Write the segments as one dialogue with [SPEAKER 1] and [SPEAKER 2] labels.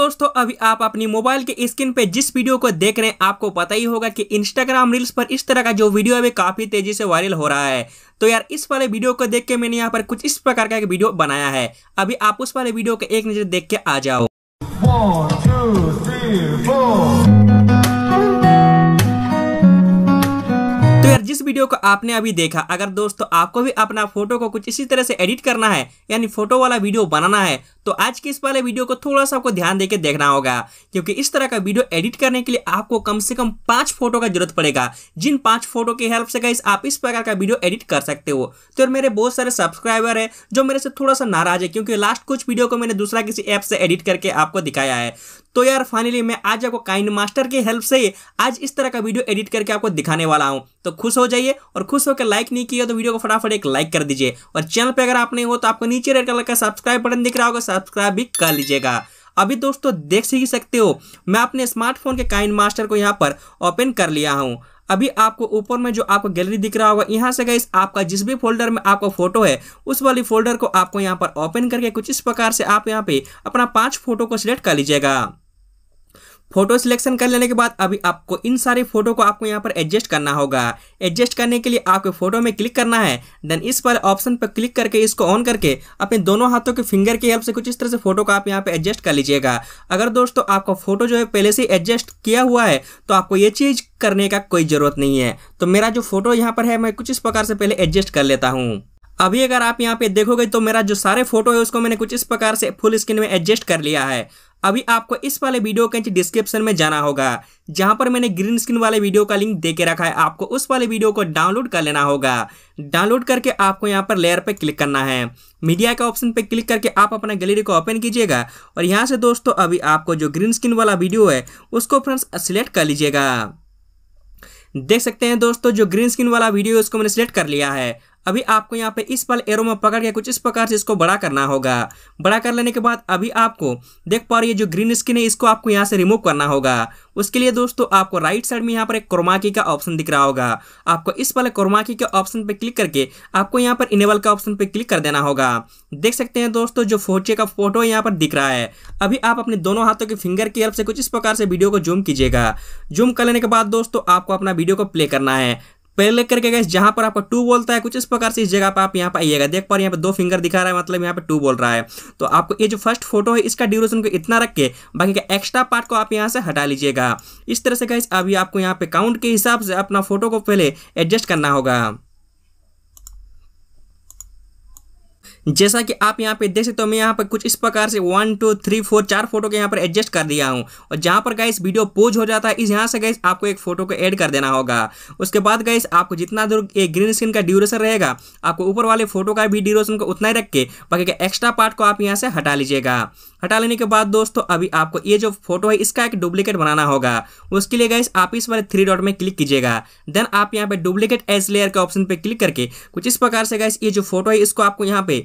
[SPEAKER 1] दोस्तों अभी आप अपनी मोबाइल के स्क्रीन पे जिस वीडियो को देख रहे हैं आपको पता ही होगा कि इंस्टाग्राम रील्स पर इस तरह का जो वीडियो है काफी तेजी से वायरल हो रहा है तो यार इस वाले वीडियो को देख के मैंने यहाँ पर कुछ इस प्रकार का एक वीडियो बनाया है अभी आप उस वाले वीडियो को एक नजर देख के आ जाओ One, two, three, इस वीडियो को आपने अभी देखा अगर दोस्तों आपको भी अपना फोटो को कुछ इसी तरह से एडिट करना है यानी फोटो वाला वीडियो बनाना है तो आज के इस वाले वीडियो को थोड़ा सा आपको ध्यान देकर देखना होगा क्योंकि इस तरह का वीडियो एडिट करने के लिए आपको कम से कम पांच फोटो का जरूरत पड़ेगा जिन पांच फोटो की हेल्प से गाइस आप इस प्रकार का वीडियो एडिट कर सकते हो तो मेरे बहुत सारे सब्सक्राइबर है जो मेरे से थोड़ा सा नाराज है क्योंकि लास्ट कुछ वीडियो को मैंने दूसरा किसी ऐप से एडिट करके आपको दिखाया है तो यार फाइनली मैं आज आपको काइंड मास्टर की हेल्प से आज इस तरह का वीडियो एडिट करके आपको दिखाने वाला हूँ तो खुश हो जाइए और खुश होकर लाइक नहीं किया तो वीडियो को फटाफट एक लाइक कर दीजिए और चैनल पर अगर आप नहीं हो तो आपको नीचे रेड कलर का सब्सक्राइब बटन दिख रहा होगा सब्सक्राइब भी कर लीजिएगा अभी दोस्तों देख ही सकते हो मैं अपने स्मार्टफोन के काइन मास्टर को यहाँ पर ओपन कर लिया हूँ अभी आपको ऊपर में जो आपको गैलरी दिख रहा होगा यहाँ से गई आपका जिस भी फोल्डर में आपका फोटो है उस वाली फोल्डर को आपको यहाँ पर ओपन करके कुछ इस प्रकार से आप यहाँ पे अपना पांच फोटो को सिलेक्ट कर लीजिएगा फोटो सिलेक्शन कर लेने के बाद अभी आपको इन सारे फोटो को आपको यहाँ पर एडजस्ट करना होगा एडजस्ट करने के लिए आपके फोटो में क्लिक करना है देन इस वाले ऑप्शन पर क्लिक करके इसको ऑन करके अपने दोनों हाथों के फिंगर की हेल्प से कुछ इस तरह से फोटो को आप यहाँ पर एडजस्ट कर लीजिएगा अगर दोस्तों आपका फोटो जो है पहले से एडजस्ट किया हुआ है तो आपको ये चीज़ करने का कोई ज़रूरत नहीं है तो मेरा जो फोटो यहाँ पर है मैं कुछ इस प्रकार से पहले एडजस्ट कर लेता हूँ अभी अगर आप यहाँ पे देखोगे तो मेरा जो सारे फोटो है उसको मैंने कुछ इस प्रकार से फुल स्क्रीन में एडजस्ट कर लिया है अभी आपको इस वाले वीडियो के डिस्क्रिप्शन में जाना होगा जहां पर मैंने ग्रीन स्क्रीन वाले वीडियो का लिंक दे के रखा है आपको उस वाले वीडियो को डाउनलोड कर लेना होगा डाउनलोड करके आपको यहां पर लेयर पे क्लिक करना है मीडिया के ऑप्शन पे क्लिक करके आप अपना गैलरी को ओपन कीजिएगा और यहाँ से दोस्तों अभी आपको जो ग्रीन स्क्रीन वाला वीडियो है उसको फ्रेंड्स सिलेक्ट कर लीजिएगा देख सकते हैं दोस्तों जो ग्रीन स्क्रीन वाला वीडियो है उसको मैंने सिलेक्ट कर लिया है अभी आपको यहाँ पे इस पल एरो में पकड़ के कुछ इस प्रकार से इसको बड़ा करना होगा बड़ा कर लेने के बाद अभी आपको देख पा रही है जो ग्रीन स्किन है इसको आपको यहाँ से रिमूव करना होगा उसके लिए दोस्तों आपको राइट साइड में यहाँ पर एक क्रोमाकी का ऑप्शन दिख रहा होगा आपको इस पल क्रोमाकी के ऑप्शन पर क्लिक करके आपको यहाँ पर इनेबल का ऑप्शन पर क्लिक कर देना होगा देख सकते हैं दोस्तों जो फोचे का फोटो यहाँ पर दिख रहा है अभी आप अपने दोनों हाथों के फिंगर की हेल्प से कुछ इस प्रकार से वीडियो को जूम कीजिएगा जूम कर लेने के बाद दोस्तों आपको अपना वीडियो को प्ले करना है पहले लेकर के गए जहां पर आपका टू बोलता है कुछ इस प्रकार से इस जगह पर आप यहाँ पर आइएगा देख पा रहे यहाँ पर दो फिंगर दिखा रहा है मतलब यहाँ पर टू बोल रहा है तो आपको ये जो फर्स्ट फोटो है इसका ड्यूरेशन को इतना रख के बाकी का एक्स्ट्रा पार्ट को आप यहाँ से हटा लीजिएगा इस तरह से गए अभी आपको यहाँ पे काउंट के हिसाब से अपना फोटो को पहले एडजस्ट करना होगा जैसा कि आप यहाँ पे देख सकते हो मैं यहाँ पर कुछ इस प्रकार से वन टू थ्री फोर चार फोटो के यहाँ पर एडजस्ट कर दिया हूँ और जहाँ पर गाइस वीडियो पोज हो जाता है इस यहाँ से गाइस आपको एक फोटो को ऐड कर देना होगा उसके बाद गाइस आपको जितना दूर एक ग्रीन स्क्रीन का ड्यूरेशन रहेगा आपको ऊपर वाले फोटो का भी ड्यूरेशन को उतना ही रख के बाकी के एक्स्ट्रा पार्ट को आप यहाँ से हटा लीजिएगा हटा लेने के बाद दोस्तों अभी आपको ये जो फोटो है इसका एक डुप्लीकेट बनाना होगा उसके लिए गाइस आप इस वाले थ्री डॉट में क्लिक कीजिएगा देन आप यहाँ पे डुप्लीकेट एज लेयर के ऑप्शन पे क्लिक करके कुछ इस प्रकार से गाइस ये जो फोटो है इसको आपको यहाँ पे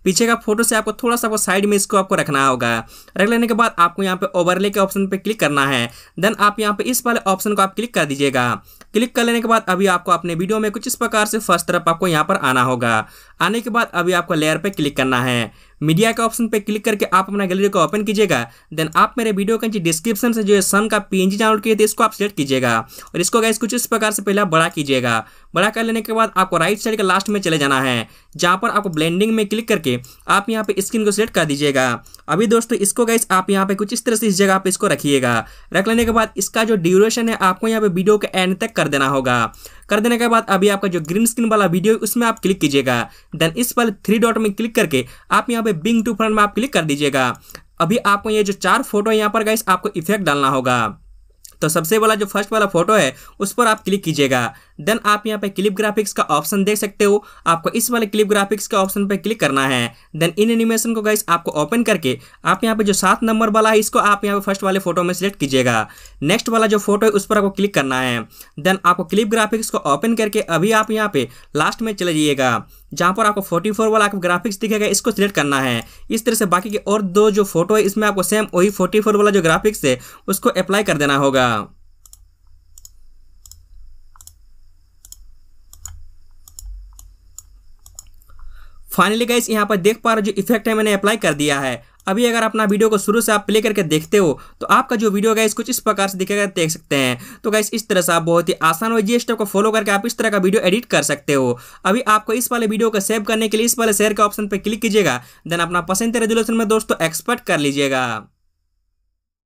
[SPEAKER 1] पीछे का फोटो से आपको थोड़ा सा साइड में इसको आपको रखना होगा रख लेने के बाद आपको यहाँ पे ओवरले के ऑप्शन पे क्लिक करना है देन आप यहाँ पे इस वाले ऑप्शन को आप क्लिक कर दीजिएगा क्लिक कर लेने के बाद अभी आपको अपने वीडियो में कुछ इस प्रकार से फर्स्ट तरफ आपको यहाँ पर आना होगा आने के बाद अभी आपको लेयर पर क्लिक करना है मीडिया के ऑप्शन पे क्लिक करके आप अपना गैलरी को ओपन कीजिएगा देन आप मेरे वीडियो के डिस्क्रिप्शन से जो है सन का पीएनजी डाउनलोड किए थे इसको आप सेलेक्ट कीजिएगा और इसको गैस कुछ इस प्रकार से पहले बड़ा कीजिएगा बड़ा कर लेने के बाद आपको राइट साइड के लास्ट में चले जाना है जहाँ पर आपको ब्लेंडिंग में क्लिक करके करके आप यहाँ पे स्क्रीन को सिलेक्ट कर दीजिएगा अभी दोस्तों इसको गाइस आप यहाँ पे कुछ इस तरह से इस जगह पे इसको रखिएगा रख लेने के बाद इसका जो ड्यूरेशन है आपको यहाँ पे वीडियो के एंड तक कर देना होगा कर देने के बाद अभी आपका जो ग्रीन स्क्रीन वाला वीडियो है उसमें आप क्लिक कीजिएगा देन इस पर थ्री डॉट में क्लिक करके आप यहाँ पे बिंग टू फ्रंट में आप क्लिक कर दीजिएगा अभी आपको ये जो चार फोटो यहाँ पर गाइस आपको इफेक्ट डालना होगा तो सबसे वाला जो फर्स्ट वाला फोटो है उस पर आप क्लिक कीजिएगा देन आप यहाँ पे क्लिप ग्राफिक्स का ऑप्शन देख सकते हो आपको इस वाले क्लिप ग्राफिक्स के ऑप्शन पर क्लिक करना है देन इन एनिमेशन को गाइस आपको ओपन करके आप यहाँ पे जो सात नंबर वाला है इसको आप यहाँ पे फर्स्ट वाले फोटो में सिलेक्ट कीजिएगा नेक्स्ट वाला जो फोटो है उस पर आपको क्लिक करना है देन आपको क्लिप ग्राफिक्स को ओपन करके अभी आप यहाँ पे लास्ट में चले जाइएगा जहाँ पर आपको 44 वाला आपको ग्राफिक्स दिखेगा इसको सिलेक्ट करना है इस तरह से बाकी के और दो जो फोटो है इसमें आपको सेम वही 44 वाला जो ग्राफिक्स है उसको अप्लाई कर देना होगा फाइनली गाइस यहाँ पर देख पा रहे जो इफेक्ट है मैंने अप्लाई कर दिया है अभी अगर अपना वीडियो को शुरू से आप प्ले करके देखते हो तो आपका जो वीडियो गाइस कुछ इस प्रकार से दिखेगा देख सकते हैं तो गाइस इस तरह से आप बहुत ही आसान और जी स्टेप को फॉलो करके आप इस तरह का वीडियो एडिट कर सकते हो अभी आपको इस वाले वीडियो को सेव करने के लिए इस वाले शेयर के ऑप्शन पर क्लिक कीजिएगा देन अपना पसंद रेजोल्यूशन में दोस्तों एक्सपर्ट कर लीजिएगा